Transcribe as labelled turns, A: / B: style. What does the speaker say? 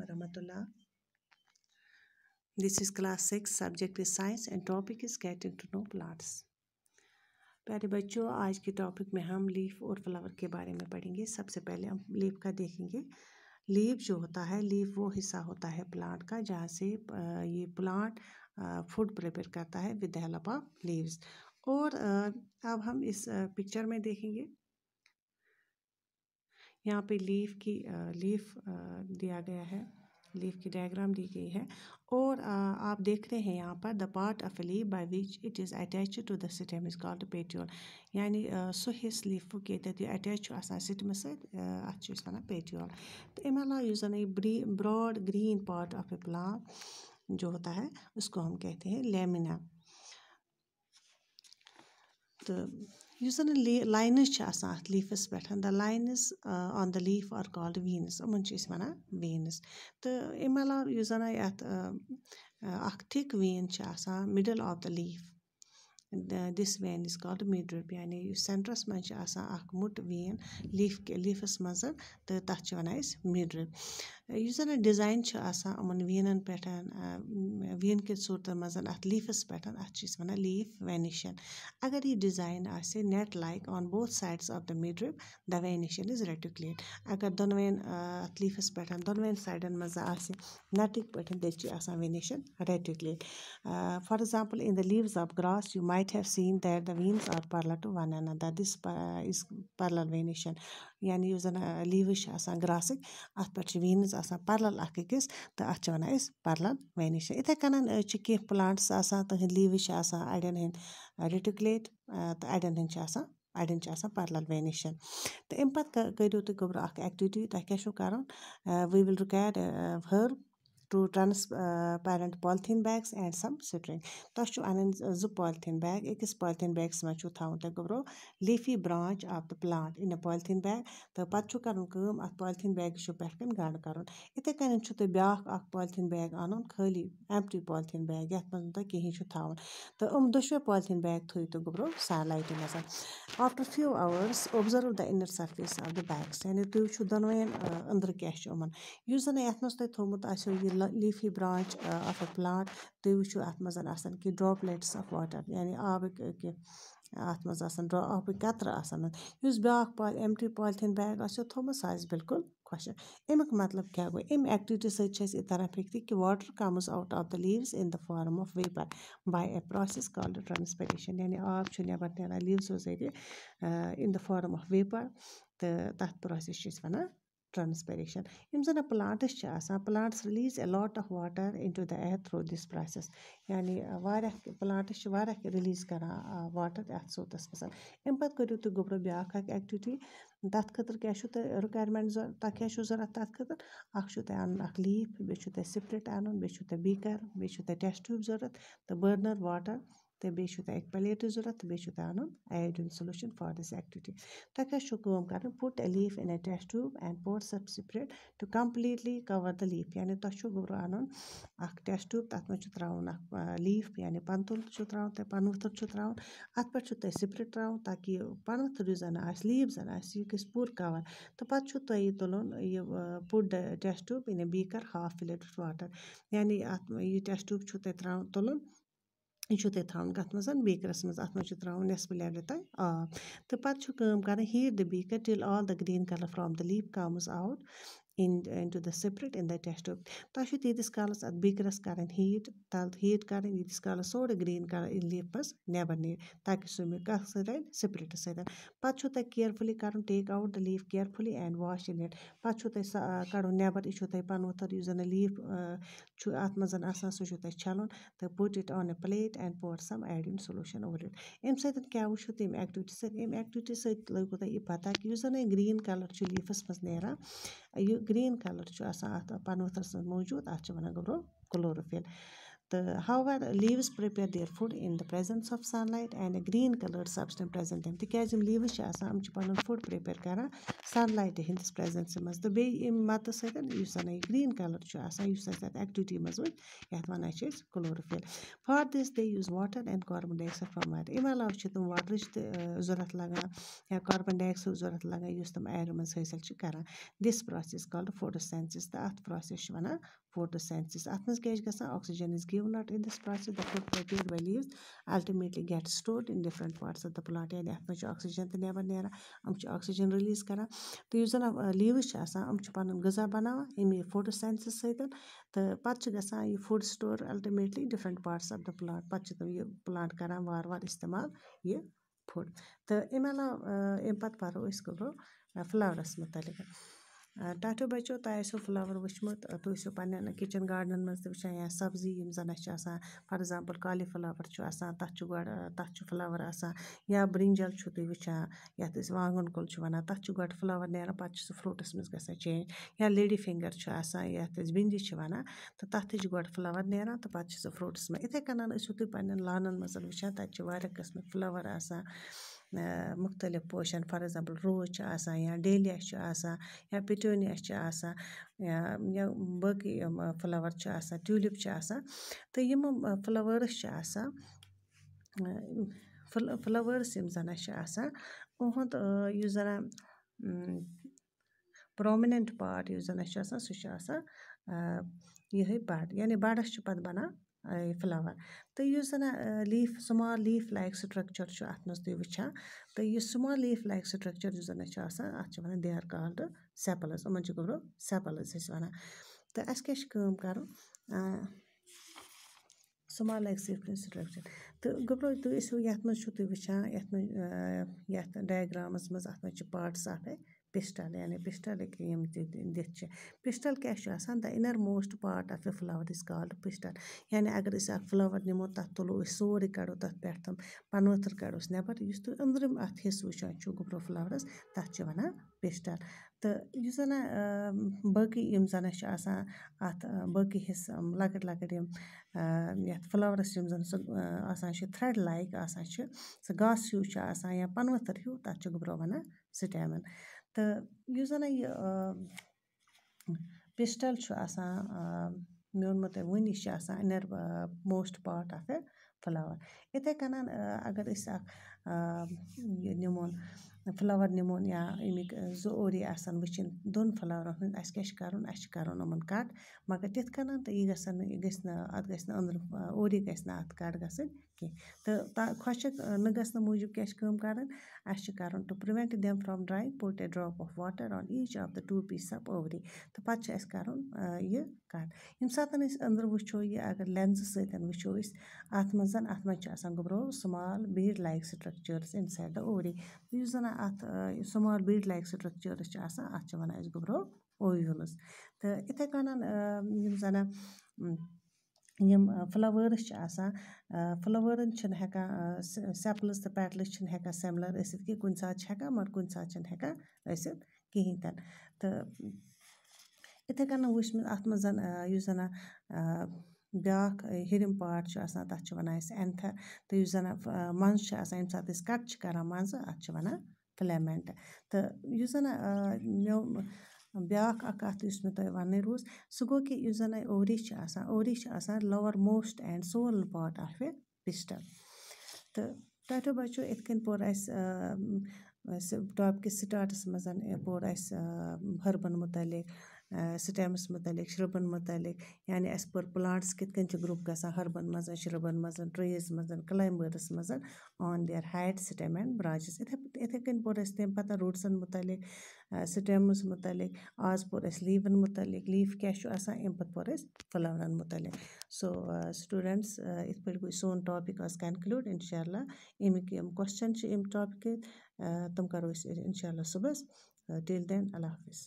A: वरहमतुल्ला this is class six subject is science and topic is getting to know plants प्यारे बच्चों आज के topic में हम लीफ और फ्लावर के बारे में पढ़ेंगे सबसे पहले हम लीफ का देखेंगे लीफ जो होता है लीफ वो हिस्सा होता है प्लांट का जहाँ से ये प्लांट फूड प्रिपेयर करता है विद हेल्प ऑफ लीव्स और अब हम इस पिक्चर में देखेंगे यहाँ पे लीफ की लीफ दिया गया है लीफ की डायग्राम दी गई है और आप देख रहे हैं यहाँ पर the part of leaf by which it is attach to the stem is called petiole यानी सु हिस लीफ के यह अटैच आसान स्टेमस सत पेट्यूल तो अमे अलावा जन broad green part of a plant जो होता है उसको हम कहते हैं लेमिना तो یُس زَن لاینٕز چھِ آسان اَتھ لیٖفَس پٮ۪ٹھ the lines on the leaf are called veins یِمَن چھِ أسۍ وَنان ویٖنٕز تہٕ اَمہِ علاوٕ یُس زَن یَتھ اَکھ تھِک ویٖن چھِ آسان middle of the leaf this vein is called midrib یعنی یُس سینٹرَس منٛز چھِ آسان اَکھ مٔٹ وین لیٖف لیٖفَس منٛز تہٕ تَتھ چھِ وَنان أسۍ مِڈ رِپ یُس زَن اَتھ ڈِزایِن چھُ آسان یِمَن ویٖنَن پٮ۪ٹھ ویٖن کٮ۪ن صوٗرتَن منٛز اَتھ لیٖفَس پٮ۪ٹھ اَتھ چھِ أسۍ وَنان لیٖف وینِشَن اگر یہِ ڈِزایِن آسہِ net like on both sides of the midrib the venation is reticulate اگر دۄنوٕیَن اَتھ لیٖفَس پٮ۪ٹھ دۄنوٕیَن سایڈَن منٛز آسہِ نَٹٕکۍ پٲٹھۍ تیٚلہِ چھِ آسان venation reticulate for example in the leaves of grass you might might have seen that the veins are parallel to one another this uh, is parallel venation یعنی یُس زَن لیٖوٕز چھِ آسان گرٛاسٕکۍ اَتھ پٮ۪ٹھ چھِ ویٖنٕز آسان پَرلل اَکھ أکِس تہٕ اَتھ چھِ وَنان أسۍ پَرلل وینیشَن یِتھَے کَنَن چھِ کینٛہہ پٕلانٛٹٕس آسان تٕہٕنٛدۍ لیٖوٕز چھِ آسان اَڑٮ۪ن ہٕنٛدۍ ریٚٹِکلیٹ تہٕ اَڑٮ۪ن ہٕنٛدۍ چھِ آسان اَڑٮ۪ن چھِ آسان پَرلل وینیشَن تہٕ اَمہِ پتہٕ کٔرِو تُہۍ گوٚبرو اَکھ اٮ۪کٹِوِٹی تۄہہِ کیٛاہ چھُو کَرُن وی وِل رُکیر ہٲر two transparent polythene bags and some string तुम अन जो पॉलथीन बैग अकिस पॉलथीन बैगस मे थे गुबरो leafy branch of the plant in a polythene bag तो पत्च कर अ पॉलथीन बैगस पे गंड कर इतने कन ब्या पॉलथीन बैग अन खाली एमटी पॉलथीन बैग ये कहीं थोन तो उम दुशवे पॉलथीन बैग थो तो गुबरो सन लाइट मे after few hours observe the inner surface of the bags यानी तुम वो दोनव अंदर क्या इस जन ये थोमुत आसो leafy branch of a plant تُہۍ وٕچھِو اَتھ منٛز آسان کہِ ڈرٛاپلیٹٕس آف واٹَر یعنی آبٕکۍ کینٛہہ اَتھ منٛز آسان ڈرٛا آبٕکۍ قطرٕ آسان یُس بیٛاکھ پال اٮ۪مٹی پالتھیٖن بیگ آسیو تھوٚمُت سُہ آسہِ بِلکُل خۄشِک اَمیُک مطلب کیٛاہ گوٚو اَمہِ اٮ۪کٹِوِٹی سۭتۍ چھِ اَسہِ یہِ تَران فِکرِ کہِ water comes out of the leaves in the form of vapour by a process called transpiration یعنی آب چھُ نٮ۪بَر نیران لیٖوزو ذٔریعہِ in the form of vapour تہٕ تَتھ پرٛاسٮ۪س چھِ أسۍ وَنان ٹرانسپیریشن یِم زَن پٕلانٹٕس چھِ آسان plants release a lot of water into the air through this process یعنی واریاہ پٕلانٹٕس چھِ واریاہ رِلیٖز کَران واٹر اَتھ سوتَس منٛز اَمہِ پَتہٕ کٔرِو تُہۍ گوٚبرو بیٛاکھ اَکھ اٮ۪کٹِوِٹی تَتھ خٲطرٕ کیٛاہ چھُو تۄہہِ رُکایَرمٮ۪نٛٹ تۄہہِ کیٛاہ چھُو ضوٚرَتھ تَتھ خٲطرٕ اَکھ چھُو تۄہہِ اَنُن اَکھ لیٖف بیٚیہِ چھُو تۄہہِ سِپرِٹ اَنُن بیٚیہِ چھُو تۄہہِ بیٖکَر بیٚیہِ چھُو تۄہہِ ٹٮ۪سٹ ٹیوٗب ضوٚرَتھ تہٕ بٔرنَر واٹر تہٕ بیٚیہِ چھُو تۄہہِ اَکہِ پَلیٹٕچ ضوٚرَتھ تہٕ بیٚیہِ چھُو تۄہہِ اَنُن آیوڈیٖن سلوٗشَن فار دِس اٮ۪کٹِوِٹی تۄہہِ کیٛاہ چھُو کٲم کَرٕنۍ put a leaf in a test tube and pour some spirit to completely cover the leaf یعنی تۄہہِ چھُو گوٚبرٕ اَنُن اَکھ ٹٮ۪سٹ ٹیوٗب تَتھ منٛز چھُ ترٛاوُن اَکھ لیٖف یعنی پَنہٕ تُل چھُ ترٛاوُن تۄہہِ پَنہٕ ؤتھٕر چھُ ترٛاوُن اَتھ پٮ۪ٹھ چھُو تۄہہِ سِپرِٹ ترٛاوُن تاکہِ یہِ پَنہٕ ؤتھٕر یُس زَن آسہِ لیٖف زَن آسہِ یہِ گژھِ پوٗرٕ کَوَر تہٕ پَتہٕ چھُو تۄہہِ یہِ تُلُن یہِ put test tube in a beaker half filled water یعنی اَتھ یہِ ٹٮ۪سٹ ٹیوٗب چھُو تۄہہِ ترٛاوُن تُلُن یہِ چھُو تۄہہِ تھاوُن کَتھ منٛز بیٖکرَس منٛز اَتھ منٛز چھُ ترٛاوُن نٮ۪صفہٕ لیٚولہِ تانۍ آب تہٕ پَتہٕ چھُ کٲم کَرٕنۍ heat the beaker till all the green colour from the leaf comes out into the spirit in the ٹٮ۪سٹُک تۄہہِ چھُو تیٖتِس کالَس اَتھ بیٖکرَس کَرٕنۍ ہیٖٹ تَل ہیٖٹ کَرٕنۍ ییٖتِس کالَس سورُے گرٛیٖن کَلَر لیٖپٕز نٮ۪بَر نیرِ تاکہِ سُہ مہِ کَتھ سۭتۍ سِپرِٹَس سۭتۍ پَتہٕ چھُو تۄہہِ کِیَرفُلی کَرُن take out the leaf carefully and washing it پَتہٕ چھُو تۄہہِ سۄ کَڑُن نٮ۪بَر یہِ چھُو تۄہہِ پَنوتھٕر یُس زَن لیٖف چھُ اَتھ منٛز آسان سُہ چھُو تۄہہِ چھَلُن تہٕ put it on a plate and pour some اَیڈیٖن سلوٗشَن over it اَمہِ سۭتۍ کیٛاہ وٕچھِو تُہۍ اَمہِ ایٚکٹِوِٹی سۭتۍ اَمہِ ایٚکٹِوِٹی سۭتۍ لٔگوٕ تۄہہِ یہِ پَتہ کہِ یُس زَن یہِ گرٛیٖن کَلَر چھُ لیٖفَس منٛز نیران یہِ ग्रीन कलर چھُ آسان اَتھ پَنہٕ ؤتھرس منٛز موٗجوٗد اَتھ چھِ وَنان گلو کلوروفِل the, however, leaves prepare their food in the presence of sunlight and a green colored substance present them. تِکیٛازِ یِم leaves چھِ آسان یِم چھِ پَنُن food prepare کران sunlight ہِنٛدِس presence منٛز تہٕ بیٚیہِ اَمہِ مَدتہٕ سۭتۍ یُس زَن یہِ green color چھُ آسان یُس اَسہِ اَتھ ایٚکٹِوِٹی منٛز وۄنۍ یَتھ وَنان چھِ أسۍ chlorophyll for this they use water and carbon dioxide from air اَمہِ علاوٕ چھِ تِم واٹرٕچ تہِ ضوٚرَتھ لَگان یا کاربن ڈاے آکسایڈ ضوٚرَتھ لَگان یُس تِم اَیرٕ منٛز حٲصِل چھِ کران دِس پرٛاسٮ۪س کالڈ فوٹوسٮ۪نسِس تہٕ اَتھ پرٛاسٮ۪س چھِ وَنان photosynthesis اتھ منٛز کیٛاہ چھِ گژھان oxygen is given out in this process the phototrophic values ultimately get stored in different parts of the plant یعنی اَتھ منٛز چھُ آکسیجن تہِ نٮ۪بر نیران یِم چھِ آکسیجن رِلیٖز کران تہٕ یُس زَن لیٖوٕز چھِ آسان یِم چھِ پَنُن غذا بَناوان اَمی فوٹوساینسَس سۭتۍ تہٕ پَتہٕ چھُ گژھان یہِ food store ultimately different parts of the plant پَتہٕ چھِ تِم یہِ پٕلانٛٹ کران وارٕ وارٕ استعمال یہِ فُڈ تہٕ اَمہِ علاوٕ اَمہِ پَتہٕ پَرو أسۍ کَرو فٕلاورَس متعلق ٹاٹھیو بَچو تۄہہِ آسیو فٕلاوَر وٕچھمُت تُہۍ ٲسِو پنٛنٮ۪ن کِچَن گاڈنَن منٛز تہِ وٕچھان یا سبزی یِم زَن اَسہِ چھِ آسان فار اٮ۪گزامپٕل کالی فٕلاوَر چھُ آسان تَتھ چھُ گۄڈٕ تَتھ چھُ فٕلاوَر آسان یا بِرٛنجَل چھُو تُہۍ وٕچھان یَتھ أسۍ وانٛگَن کُل چھِ وَنان تَتھ چھُ گۄڈٕ فٕلاوَر نیران پَتہٕ چھُ سُہ فرٛوٗٹَس منٛز گژھان چینٛج یا لیڈی فِنٛگَر چھُ آسان یَتھ أسۍ بِنٛجی چھِ وَنان تہٕ تَتھ تہِ چھِ گۄڈٕ فٕلاوَر نیران تہٕ پَتہٕ چھِ سُہ فرٛوٗٹَس منٛز یِتھَے کٔنۍ ٲسِو تُہۍ پنٛنٮ۪ن لانَن منٛز وٕچھان تَتہِ چھِ واریاہ قٕسمٕکۍ فٕلاوَر آسان مُختلِف پوشَن فار ایٚگزامپٕل روز چھِ آسان یا ڈیلیا چھِ آسان یا پِٹونیا چھِ آسان یا یا باقٕے یِم فٕلَوَر چھِ آسان ٹیوٗلِپ چھِ آسان تہٕ یِمو فٕلَوٲرٕس چھِ آسان فٕل فٕلَوٲرٕس یِم زَن اَسہِ چھِ آسان اُہُنٛد یُس زَن پرٛومِنٮ۪نٛٹ پاٹ یُس زَن اَسہِ چھُ آسان سُہ چھُ آسان یِہٕے بَڈ یعنی بَڈَس چھُ پَتہٕ بَنان فٕلاوَر تہٕ یُس زَن leaf small leaf like structure چھُ اَتھ منٛز تُہۍ وٕچھان تہٕ یہِ سُمال لیٖف لایک سٕٹرٛکچَر یُس زَن چھُ آسان اَتھ چھِ وَنان دے آر کالڈ سٮ۪پٕلز یِمَن چھِ گوٚبرو سٮ۪پٕلز أسۍ وَنان تہٕ اَسہِ کیٛاہ چھِ کٲم کَرُن سُمال لایک سٕٹرٛکچَر تہٕ گوٚبرو تُہۍ ٲسِو یَتھ منٛز چھُو تُہۍ وٕچھان یَتھ منٛز یَتھ ڈایگرٛامَس منٛز اَتھ منٛز چھِ پاٹٕس اَکھے پِسٹَل یعنی پِسٹَلٕکۍ یِم تہِ دِتھ چھِ پِسٹَل کیٛاہ چھُ آسان the innermost part of a flower is called pistil یعنی اگر أسۍ اَکھ فٕلاوَر نِمو تَتھ تُلو أسۍ سورُے کَڑو تَتھ پٮ۪ٹھ تِم پَنہٕ ؤتھٕر کَڑو أسۍ نٮ۪بَر یُس تُہۍ أنٛدرِم اَتھ حِصہٕ وٕچھان چھُو گُپنو فٕلاوَرَس تَتھ چھِ وَنان پِسٹَل تہٕ یُس زَنہ باقٕے یِم زَنہ چھِ آسان اَتھ باقٕے حِصہٕ لۄکٕٹۍ لۄکٕٹۍ یِم یَتھ فٕلاوَرَس یِم زَن سُہ آسان چھِ تھرٛٮ۪ڈ لایِک آسان چھِ سُہ گاسہٕ ہیوٗ چھُ آسان یا پَنہٕ ؤتھٕر ہیوٗ تَتھ چھِ گُپنو وَنان سٕٹٮ۪مَن تہٕ یُس زَنہٕ یہِ پِسٹَل چھُ آسان مےٚ ووٚنمو تۄہہِ وٕنۍ یہِ چھِ آسان innermost part of a flower یِتھَے کٔنۍ اگر أسۍ اَکھ یہِ نِمون فٕلاوَر نِمون یا ییٚمِکۍ زٕ اوری آسَن وٕچھِنۍ دۄن فٕلاورَن ہٕنٛدۍ اَسہِ کیٛاہ چھِ کَرُن اَسہِ چھِ کَرُن یِمَن کَٹ مگر تِتھ کٔنۍ تہٕ یہِ گژھن نہٕ یہِ گژھِ نہٕ اَتھ گژھِ نہٕ أنٛدرٕ اوری گژھِ نہٕ اَتھ کَٹ گژھٕنۍ کینٛہہ تہٕ خۄشِک نہٕ گژھنہٕ موٗجوٗب کیٛاہ چھِ کٲم کَرٕنۍ اَسہِ چھِ کَرُن to prevent them from drying put a drop of water on each of the two piece of ovary تہٕ پَتہٕ چھِ اَسہِ کَرُن یہِ کَٹ ییٚمہِ ساتہٕ أسۍ أنٛدرٕ وٕچھو یہِ اگر لٮ۪نزٕ سۭتۍ وٕچھو أسۍ اَتھ منٛز اَتھ منٛز چھِ آسان گوٚبرو small bead like structures inside the ovary یُس زَن اَتھ سٕمال بیٖڈ لایک سٕٹرٛکچٲرٕس چھِ آسان اَتھ چھِ وَنان أسۍ گوٚبرو اویوٗلٕز تہٕ یِتھَے کٔنۍ یِم زَنہٕ یِم فٕلَوٲرٕس چھِ آسان فٕلَوٲرَن چھِنہٕ ہٮ۪کان سٮ۪پلٕز تہٕ پٮ۪ٹلٕز چھِنہٕ ہٮ۪کان سِملَر ٲسِتھ کینٛہہ کُنہِ ساتہٕ چھِ ہٮ۪کان مگر کُنہِ ساتہٕ چھِنہٕ ہٮ۪کان ٲسِتھ کِہیٖنۍ تہِ نہٕ تہٕ یِتھَے کٔنۍ وٕچھ مےٚ اَتھ منٛز یُس زَنہ بیٛاکھ ہیٚرِم پاٹ چھُ آسان تَتھ چھِ وَنان أسۍ اٮ۪نتھر تہٕ یُس زَنہ منٛزٕ چھُ آسان ییٚمہِ ساتہٕ أسۍ کَٹ چھِ کَران منٛزٕ اَتھ چھِ وَنان فٕلیمٮ۪نٛٹ تہٕ یُس زَنہ مےٚ بیٛاکھ اَکھ کَتھ یُس مےٚ تۄہہِ وَنٕنۍ روٗز سُہ گوٚو کہِ یُس زَنہ اوری چھِ آسان اوری چھِ آسان lowermost and swollen part of a pistil تہٕ ٹاٹو بَچو یِتھ کٔنۍ پوٚر اَسہِ ٹاپکِس سِٹاٹَس منٛز پوٚر اَسہِ ہربَن متعلق سٹیمس متعلق شربن متعلق یعنی اَسہِ پٔر پٕلانٛٹٕس کِتھ کٔنۍ چھِ گرٛوپ گژھان ہربن منٛز شربن منٛز ٹرٛیٖز منٛز کٕلایمبٲرٕس منٛز on their height stem and branches یِتھَے یِتھَے کٔنۍ پوٚر اَسہِ تَمہِ پَتہٕ روٗٹسَن متعلق سٕٹٮ۪مٕز متعلق آز پوٚر اَسہِ لیٖوَن متعلق لیٖف کیٛاہ چھُ آسان اَمہِ پَتہٕ پوٚر اَسہِ فٕلَورَن متعلق سو سٹوٗڈَنٛٹٕس یِتھ پٲٹھۍ گوٚو سون ٹاپِک آز کَنکٕلیوٗڈ اِنشاء اللہ اَمِکۍ یِم کوسچَن چھِ اَمہِ ٹاپِکٕکۍ تِم کَرو أسۍ اِنشاء اللہ صُبحَس ٹِل دٮ۪ن اللہ حافِظ